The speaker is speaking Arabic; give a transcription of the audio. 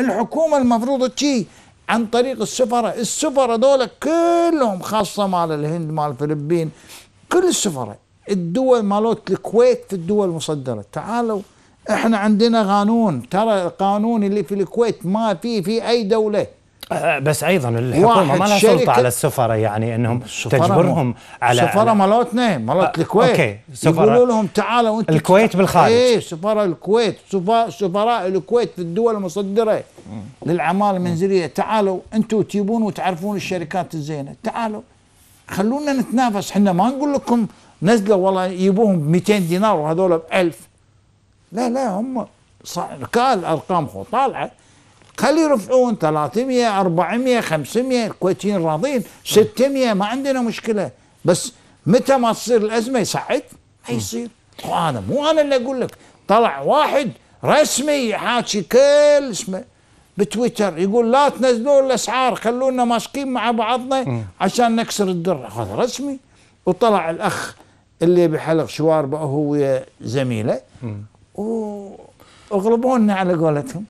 الحكومه المفروض تشي عن طريق السفراء السفراء دول كلهم خاصه مال الهند مال الفلبين كل السفراء الدول مالوت الكويت في الدول المصدره تعالوا احنا عندنا قانون ترى القانون اللي في الكويت ما فيه في اي دوله أه، بس ايضا الحكومه ما لها سلطه على السفراء يعني انهم تجبرهم على السفره مالتنا مالت أه، الكويت اوكي سفرة... يقولوا لهم تعالوا انت الكويت بالخارج ايه سفراء الكويت سفراء الكويت في الدول المصدره للعماله المنزليه تعالوا انتم تجيبون وتعرفون الشركات الزينه تعالوا خلونا نتنافس احنا ما نقول لكم نزلوا والله يجيبوهم ب 200 دينار وهذول ب 1000 لا لا هم صار ارقام طالعه خلي يرفعون 300 400 500 الكويتيين راضين 600 ما عندنا مشكله بس متى ما تصير الازمه يصعد ما يصير انا مو انا اللي اقول لك طلع واحد رسمي يحاكي كل اسمه بتويتر يقول لا تنزلون الاسعار خلونا ماسكين مع بعضنا عشان نكسر الدره هذا رسمي وطلع الاخ اللي بحلق شواربه هو ويا زميله واغلبونا على قولتهم